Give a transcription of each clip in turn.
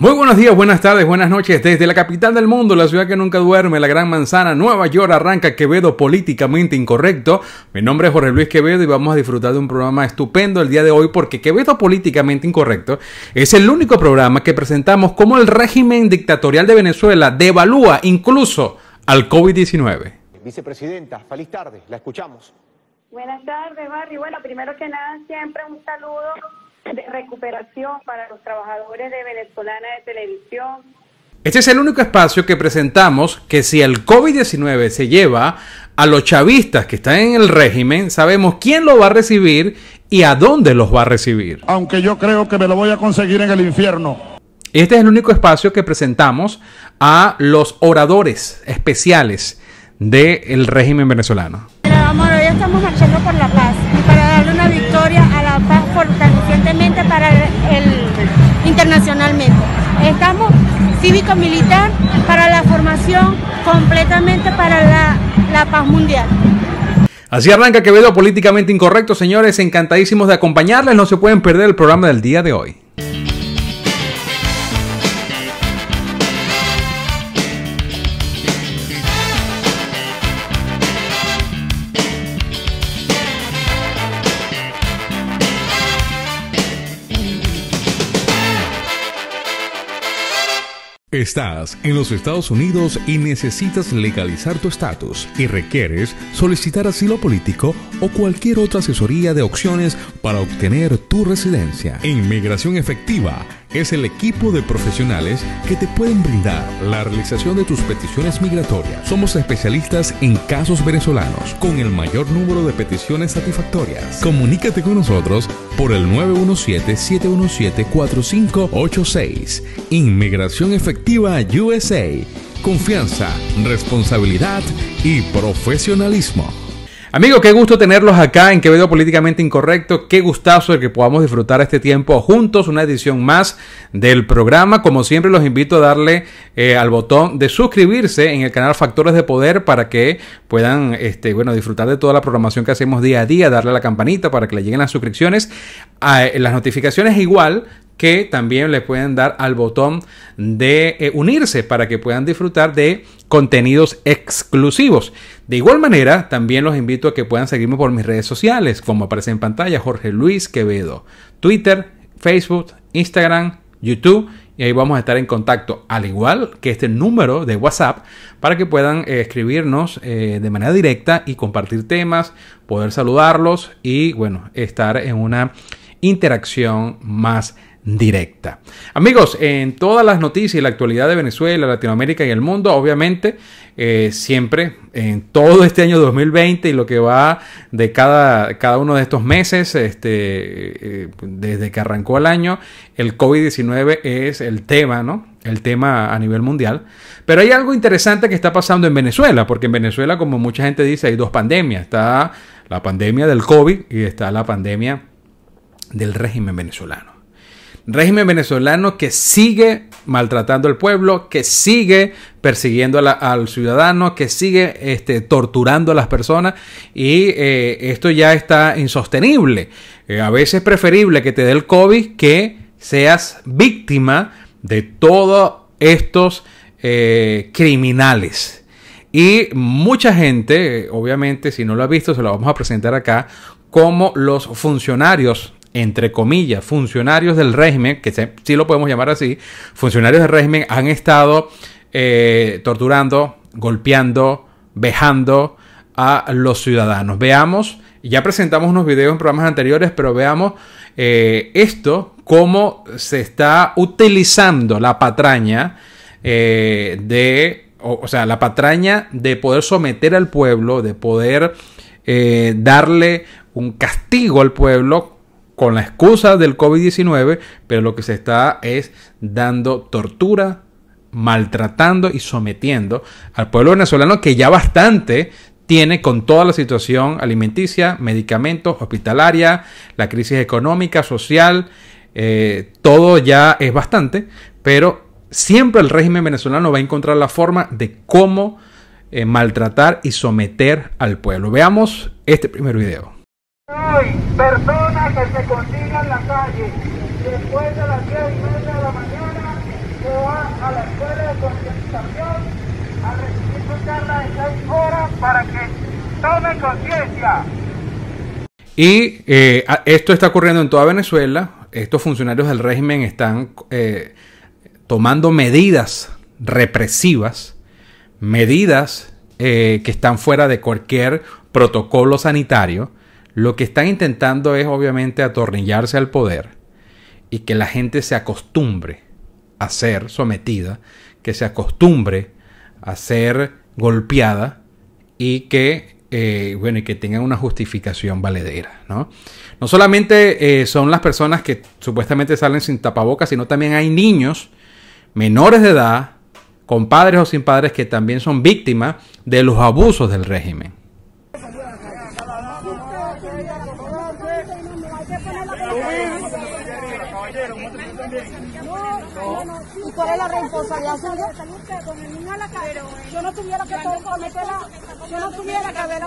Muy buenos días, buenas tardes, buenas noches. Desde la capital del mundo, la ciudad que nunca duerme, la Gran Manzana, Nueva York, arranca Quevedo políticamente incorrecto. Mi nombre es Jorge Luis Quevedo y vamos a disfrutar de un programa estupendo el día de hoy porque Quevedo políticamente incorrecto es el único programa que presentamos como el régimen dictatorial de Venezuela devalúa incluso al COVID-19. Vicepresidenta, feliz tarde, la escuchamos. Buenas tardes, Barry. Bueno, primero que nada, siempre un saludo de recuperación para los trabajadores de Venezolana de Televisión. Este es el único espacio que presentamos que si el COVID-19 se lleva a los chavistas que están en el régimen, sabemos quién lo va a recibir y a dónde los va a recibir. Aunque yo creo que me lo voy a conseguir en el infierno. Este es el único espacio que presentamos a los oradores especiales del régimen venezolano. internacionalmente. Estamos cívico-militar para la formación completamente para la, la paz mundial. Así arranca Quevedo Políticamente Incorrecto, señores, encantadísimos de acompañarles, no se pueden perder el programa del día de hoy. Estás en los Estados Unidos y necesitas legalizar tu estatus y requieres solicitar asilo político o cualquier otra asesoría de opciones para obtener tu residencia. Inmigración efectiva es el equipo de profesionales que te pueden brindar la realización de tus peticiones migratorias. Somos especialistas en casos venezolanos con el mayor número de peticiones satisfactorias. Comunícate con nosotros por el 917-717-4586. Inmigración Efectiva USA. Confianza, responsabilidad y profesionalismo. Amigos, qué gusto tenerlos acá en Quevedo Políticamente Incorrecto. Qué gustazo el que podamos disfrutar este tiempo juntos, una edición más del programa. Como siempre, los invito a darle eh, al botón de suscribirse en el canal Factores de Poder para que puedan este, bueno, disfrutar de toda la programación que hacemos día a día, darle a la campanita para que le lleguen las suscripciones. A, ah, eh, las notificaciones igual que también le pueden dar al botón de eh, unirse para que puedan disfrutar de contenidos exclusivos. De igual manera, también los invito a que puedan seguirme por mis redes sociales, como aparece en pantalla, Jorge Luis Quevedo, Twitter, Facebook, Instagram, YouTube y ahí vamos a estar en contacto, al igual que este número de WhatsApp, para que puedan eh, escribirnos eh, de manera directa y compartir temas, poder saludarlos y, bueno, estar en una interacción más directa. Amigos, en todas las noticias y la actualidad de Venezuela, Latinoamérica y el mundo, obviamente, eh, siempre en todo este año 2020 y lo que va de cada, cada uno de estos meses, este, eh, desde que arrancó el año, el COVID-19 es el tema, ¿no? el tema a nivel mundial. Pero hay algo interesante que está pasando en Venezuela, porque en Venezuela, como mucha gente dice, hay dos pandemias. Está la pandemia del COVID y está la pandemia del régimen venezolano régimen venezolano que sigue maltratando al pueblo, que sigue persiguiendo al ciudadano, que sigue este, torturando a las personas y eh, esto ya está insostenible. Eh, a veces es preferible que te dé el COVID que seas víctima de todos estos eh, criminales. Y mucha gente, obviamente, si no lo ha visto, se lo vamos a presentar acá, como los funcionarios entre comillas, funcionarios del régimen, que si sí lo podemos llamar así, funcionarios del régimen han estado eh, torturando, golpeando, vejando a los ciudadanos. Veamos, ya presentamos unos videos en programas anteriores, pero veamos eh, esto, cómo se está utilizando la patraña eh, de, sea, la patraña de poder someter al pueblo, de poder darle un castigo al pueblo con la excusa del COVID-19, pero lo que se está es dando tortura, maltratando y sometiendo al pueblo venezolano que ya bastante tiene con toda la situación alimenticia, medicamentos, hospitalaria, la crisis económica, social, eh, todo ya es bastante, pero siempre el régimen venezolano va a encontrar la forma de cómo eh, maltratar y someter al pueblo. Veamos este primer video se consiga en la calle. Después de las 10 y media de la mañana se va a la escuela de concientización a recibir su charla de 6 horas para que tome conciencia. Y eh, esto está ocurriendo en toda Venezuela. Estos funcionarios del régimen están eh, tomando medidas represivas, medidas eh, que están fuera de cualquier protocolo sanitario lo que están intentando es obviamente atornillarse al poder y que la gente se acostumbre a ser sometida, que se acostumbre a ser golpeada y que, eh, bueno, y que tengan una justificación valedera. No, no solamente eh, son las personas que supuestamente salen sin tapabocas, sino también hay niños menores de edad, con padres o sin padres, que también son víctimas de los abusos del régimen. es la responsabilidad suya? Yo no tuviera que meterla. Yo no tuviera que haber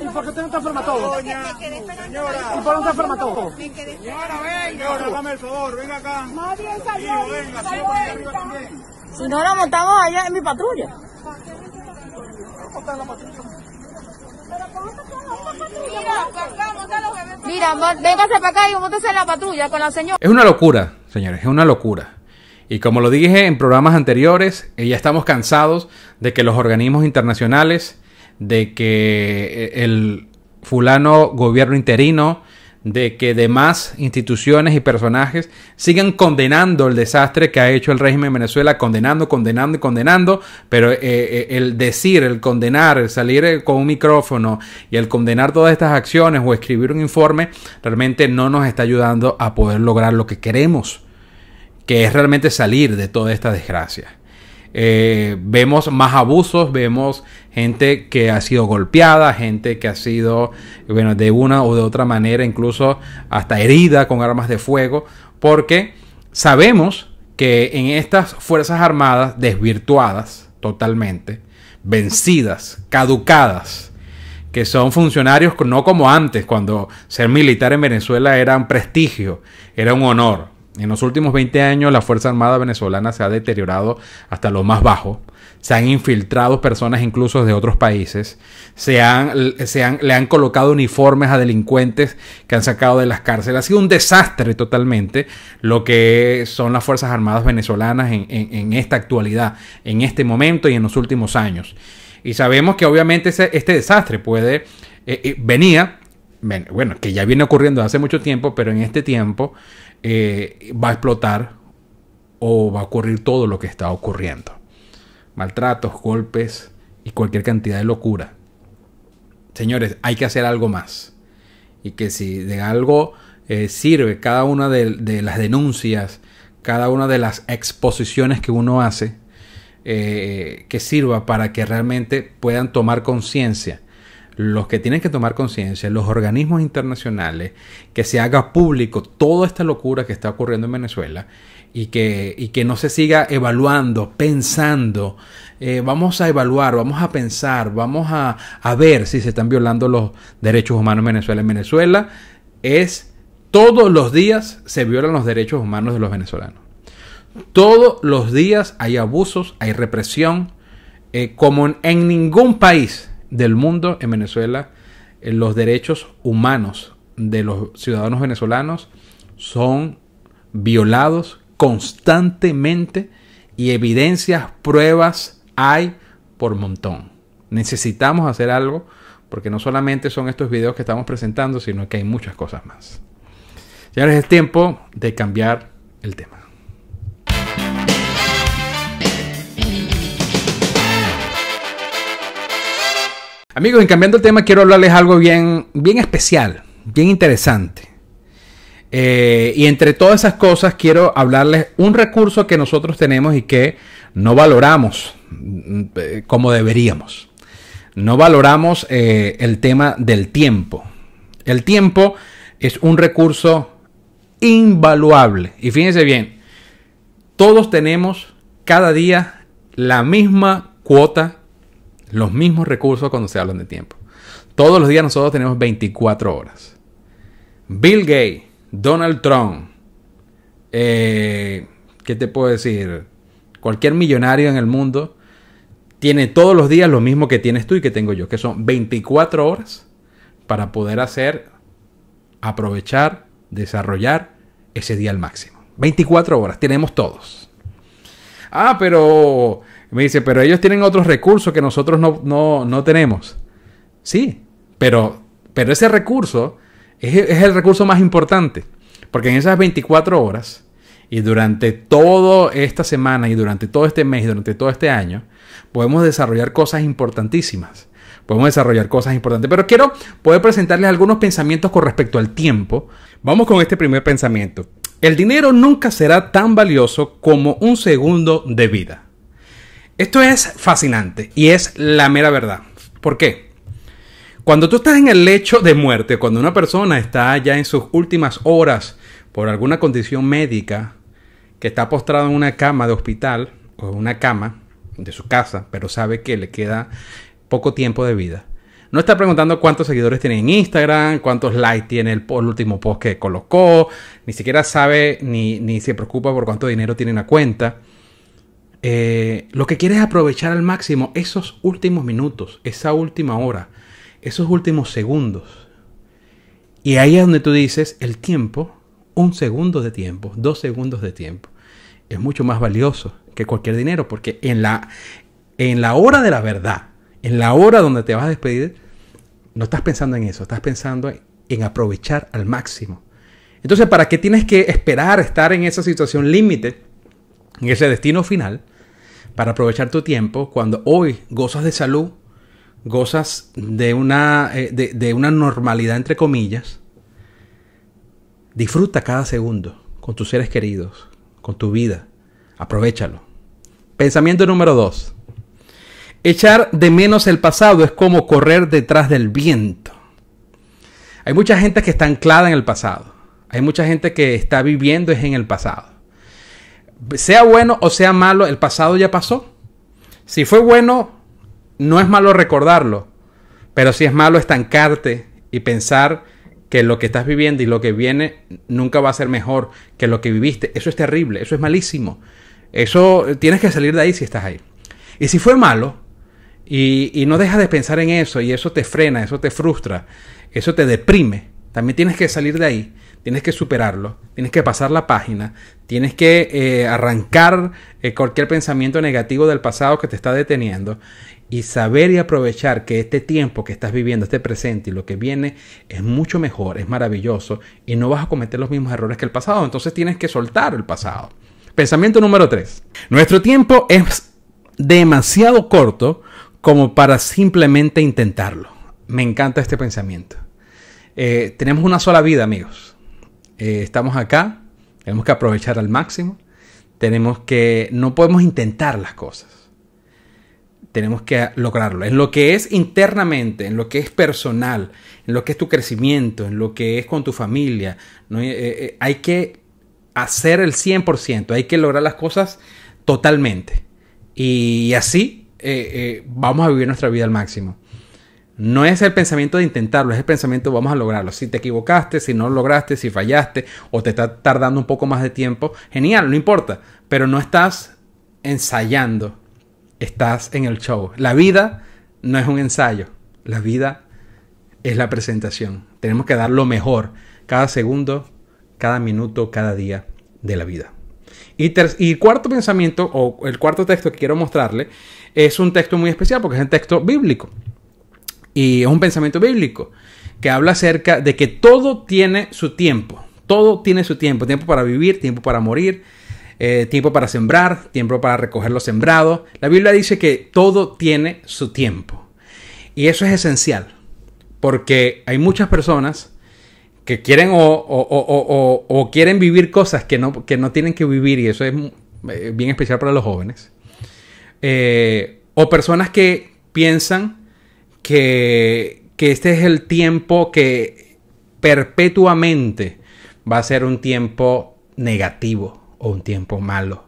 ¿Y por qué usted no está enferma todo? señora. ¿Y por qué no está enferma todo? Señora, venga. dame el favor, venga acá. Si no la montamos allá en mi patrulla. Mira, véngase para acá y montese en la patrulla con la señora. Es una locura, señores, es una locura. Y como lo dije en programas anteriores, eh, ya estamos cansados de que los organismos internacionales, de que eh, el fulano gobierno interino, de que demás instituciones y personajes sigan condenando el desastre que ha hecho el régimen de Venezuela, condenando, condenando y condenando, pero eh, el decir, el condenar, el salir con un micrófono y el condenar todas estas acciones o escribir un informe, realmente no nos está ayudando a poder lograr lo que queremos que es realmente salir de toda esta desgracia. Eh, vemos más abusos, vemos gente que ha sido golpeada, gente que ha sido, bueno, de una o de otra manera, incluso hasta herida con armas de fuego, porque sabemos que en estas Fuerzas Armadas desvirtuadas totalmente, vencidas, caducadas, que son funcionarios no como antes, cuando ser militar en Venezuela era un prestigio, era un honor. En los últimos 20 años la Fuerza Armada venezolana se ha deteriorado hasta lo más bajo. Se han infiltrado personas incluso de otros países. Se han, se le han colocado uniformes a delincuentes que han sacado de las cárceles. Ha sido un desastre totalmente lo que son las Fuerzas Armadas venezolanas en, esta actualidad, en este momento y en los últimos años. Y sabemos que obviamente este desastre puede, eh, eh, venía, bueno, que ya viene ocurriendo hace mucho tiempo, pero en este tiempo eh, va a explotar o va a ocurrir todo lo que está ocurriendo. Maltratos, golpes y cualquier cantidad de locura. Señores, hay que hacer algo más. Y que si de algo eh, sirve cada una de, las denuncias, cada una de las exposiciones que uno hace, eh, que sirva para que realmente puedan tomar conciencia los que tienen que tomar conciencia, los organismos internacionales, que se haga público toda esta locura que está ocurriendo en Venezuela y que, que no se siga evaluando, pensando, eh, vamos a evaluar, vamos a pensar, vamos a, ver si se están violando los derechos humanos en Venezuela. En Venezuela es, todos los días se violan los derechos humanos de los venezolanos. Todos los días hay abusos, hay represión, eh, como en ningún país del mundo en Venezuela, eh, los derechos humanos de los ciudadanos venezolanos son violados constantemente y evidencias, pruebas hay por montón. Necesitamos hacer algo porque no solamente son estos videos que estamos presentando, sino que hay muchas cosas más. Ya es tiempo de cambiar el tema. Amigos, en cambiando el tema, quiero hablarles algo bien, bien especial, bien interesante. Eh, y entre todas esas cosas, quiero hablarles un recurso que nosotros tenemos y que no valoramos mm, eh, como deberíamos. No valoramos eh, el tema del tiempo. El tiempo es un recurso invaluable. Y fíjense bien, todos tenemos cada día la misma cuota los mismos recursos cuando se hablan de tiempo. Todos los días nosotros tenemos 24 horas. Bill Gates, Donald Trump, eh, ¿qué te puedo decir? Cualquier millonario en el mundo tiene todos los días lo mismo que tienes tú y que tengo yo, que son 24 horas para poder hacer, aprovechar, desarrollar ese día al máximo. 24 horas, tenemos todos. Ah, pero me dice, pero ellos tienen otros recursos que nosotros no, tenemos. Sí, pero, pero ese recurso es, es, el recurso más importante. Porque en esas 24 horas y durante toda esta semana y durante todo este mes y durante todo este año, podemos desarrollar cosas importantísimas. Podemos desarrollar cosas importantes. Pero quiero poder presentarles algunos pensamientos con respecto al tiempo. Vamos con este primer pensamiento. El dinero nunca será tan valioso como un segundo de vida. Esto es fascinante y es la mera verdad. ¿Por qué? Cuando tú estás en el lecho de muerte, cuando una persona está ya en sus últimas horas por alguna condición médica, que está postrado en una cama de hospital o en una cama de su casa, pero sabe que le queda poco tiempo de vida. No está preguntando cuántos seguidores tiene en Instagram, cuántos likes tiene el, último post que colocó, ni siquiera sabe ni, ni se preocupa por cuánto dinero tiene en la cuenta. Eh, lo que quieres es aprovechar al máximo esos últimos minutos, esa última hora, esos últimos segundos. Y ahí es donde tú dices el tiempo, un segundo de tiempo, dos segundos de tiempo. Es mucho más valioso que cualquier dinero, porque en la, en la hora de la verdad, en la hora donde te vas a despedir, no estás pensando en eso, estás pensando en aprovechar al máximo. Entonces, ¿para qué tienes que esperar estar en esa situación límite? en ese destino final para aprovechar tu tiempo cuando hoy gozas de salud, gozas de una, eh, una normalidad entre comillas. Disfruta cada segundo con tus seres queridos, con tu vida. Aprovechalo. Pensamiento número dos. Echar de menos el pasado es como correr detrás del viento. Hay mucha gente que está anclada en el pasado. Hay mucha gente que está viviendo es en el pasado sea bueno o sea malo, el pasado ya pasó. Si fue bueno, no es malo recordarlo, pero si es malo estancarte y pensar que lo que estás viviendo y lo que viene nunca va a ser mejor que lo que viviste. Eso es terrible, eso es malísimo. Eso tienes que salir de ahí si estás ahí. Y si fue malo y, y no dejas de pensar en eso y eso te frena, eso te frustra, eso te deprime, también tienes que salir de ahí tienes que superarlo, tienes que pasar la página, tienes que eh, arrancar eh, cualquier pensamiento negativo del pasado que te está deteniendo y saber y aprovechar que este tiempo que estás viviendo, este presente y lo que viene es mucho mejor, es maravilloso y no vas a cometer los mismos errores que el pasado, entonces tienes que soltar el pasado. Pensamiento número 3. Nuestro tiempo es demasiado corto como para simplemente intentarlo. Me encanta este pensamiento. Eh, tenemos una sola vida, amigos eh, estamos acá, tenemos que aprovechar al máximo, tenemos que, no podemos intentar las cosas, tenemos que lograrlo, en lo que es internamente, en lo que es personal, en lo que es tu crecimiento, en lo que es con tu familia, eh, eh, hay que hacer el 100%, hay que lograr las cosas totalmente y así vamos a vivir nuestra vida al máximo. No es el pensamiento de intentarlo, es el pensamiento de vamos a lograrlo. Si te equivocaste, si no lograste, si fallaste o te está tardando un poco más de tiempo, genial, no importa. Pero no estás ensayando, estás en el show. La vida no es un ensayo, la vida es la presentación. Tenemos que dar lo mejor cada segundo, cada minuto, cada día de la vida. Y, y, cuarto pensamiento, o el cuarto texto que quiero mostrarle, es un texto muy especial porque es un texto bíblico y es un pensamiento bíblico que habla acerca de que todo tiene su tiempo, todo tiene su tiempo, tiempo para vivir, tiempo para morir, eh, tiempo para sembrar, tiempo para recoger lo sembrado. La Biblia dice que todo tiene su tiempo y eso es esencial porque hay muchas personas que quieren o, quieren vivir cosas que no, no tienen que vivir y eso es eh, bien especial para los jóvenes. Eh, o personas que piensan que, este es el tiempo que perpetuamente va a ser un tiempo negativo o un tiempo malo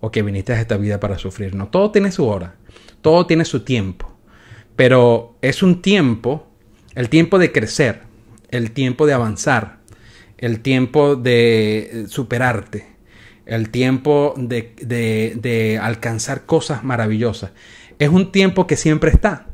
o que viniste a esta vida para sufrir. No, todo tiene su hora, todo tiene su tiempo, pero es un tiempo, el tiempo de crecer, el tiempo de avanzar, el tiempo de eh, superarte, el tiempo de, de alcanzar cosas maravillosas. Es un tiempo que siempre está.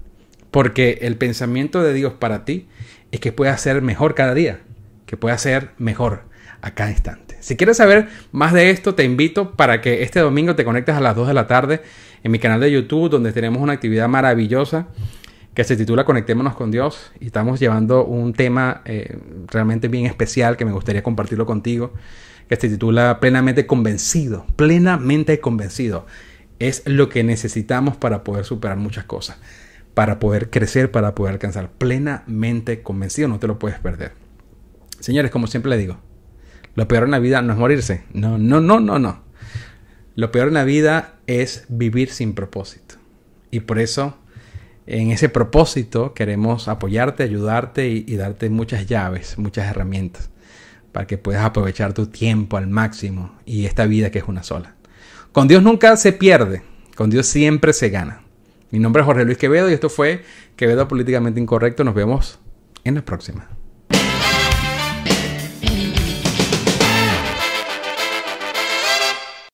Porque el pensamiento de Dios para ti es que puedas ser mejor cada día, que puedas ser mejor a cada instante. Si quieres saber más de esto, te invito para que este domingo te conectes a las 2 de la tarde en mi canal de YouTube, donde tenemos una actividad maravillosa que se titula Conectémonos con Dios y estamos llevando un tema eh, realmente bien especial que me gustaría compartirlo contigo, que se titula Plenamente convencido, plenamente convencido. Es lo que necesitamos para poder superar muchas cosas para poder crecer, para poder alcanzar plenamente convencido, no te lo puedes perder. Señores, como siempre le digo, lo peor en la vida no es morirse, no, no, no, no, no. Lo peor en la vida es vivir sin propósito. Y por eso, en ese propósito, queremos apoyarte, ayudarte y, y darte muchas llaves, muchas herramientas, para que puedas aprovechar tu tiempo al máximo y esta vida que es una sola. Con Dios nunca se pierde, con Dios siempre se gana. Mi nombre es Jorge Luis Quevedo y esto fue Quevedo Políticamente Incorrecto. Nos vemos en la próxima.